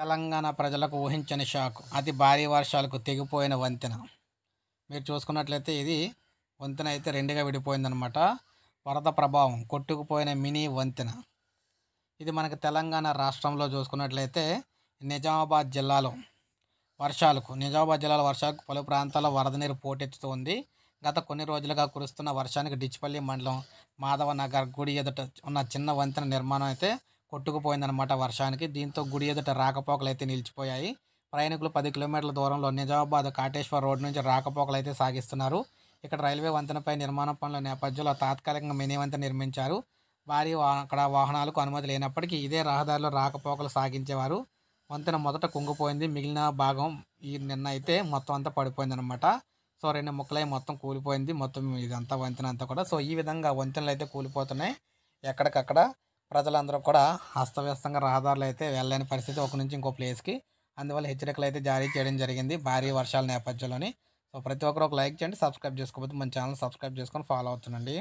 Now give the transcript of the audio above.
తెలంగాణ ప్రజలకు ఊహించని షాక్ అతి భారీ వర్షాలకు తెగిపోయిన వంతెన మీరు చూసుకున్నట్లయితే ఇది వంతెన అయితే రెండుగా విడిపోయిందనమాట వరద ప్రభావం కొట్టుకుపోయిన మినీ వంతెన ఇది మనకు తెలంగాణ రాష్ట్రంలో చూసుకున్నట్లయితే నిజామాబాద్ జిల్లాలో వర్షాలకు నిజామాబాద్ జిల్లాలో వర్షాలకు పలు ప్రాంతాల్లో వరద నీరు పోటెత్తుతోంది గత కొన్ని రోజులుగా కురుస్తున్న వర్షానికి డిచ్చిపల్లి మండలం మాధవ నగర్ గుడి ఎదుట ఉన్న చిన్న వంతెన నిర్మాణం అయితే కొట్టుకుపోయిందనమాట వర్షానికి దీంతో గుడి ఎదుట రాకపోకలు అయితే నిలిచిపోయాయి ప్రయాణికులు పది కిలోమీటర్ల దూరంలో నిజామాబాద్ కాటేశ్వర్ రోడ్ నుంచి రాకపోకలు అయితే సాగిస్తున్నారు ఇక్కడ రైల్వే వంతెనపై నిర్మాణ పనుల నేపథ్యంలో తాత్కాలికంగా మినీ వంతెన నిర్మించారు వారి అక్కడ వాహనాలకు అనుమతి లేనప్పటికీ ఇదే రహదారిలో రాకపోకలు సాగించేవారు వంతెన మొదట కుంగిపోయింది మిగిలిన భాగం ఈ నిన్న అయితే మొత్తం అంతా పడిపోయిందనమాట సో రెండు ముక్కలై మొత్తం కూలిపోయింది మొత్తం ఇదంతా వంతెన అంతా కూడా సో ఈ విధంగా వంతెనలు అయితే కూలిపోతున్నాయి ఎక్కడికక్కడ ప్రజలందరూ కూడా అస్తవ్యస్తంగా రహదారులు అయితే వెళ్ళలేని పరిస్థితి ఒక నుంచి ఇంకో ప్లేస్కి అందువల్ల హెచ్చరికలు అయితే జారీ చేయడం జరిగింది భారీ వర్షాల నేపథ్యంలోని సో ప్రతి ఒక్కరు ఒక లైక్ చేయండి సబ్స్క్రైబ్ చేసుకోకపోతే మన ఛానల్ సబ్స్క్రైబ్ చేసుకొని ఫాలో అవుతుండండి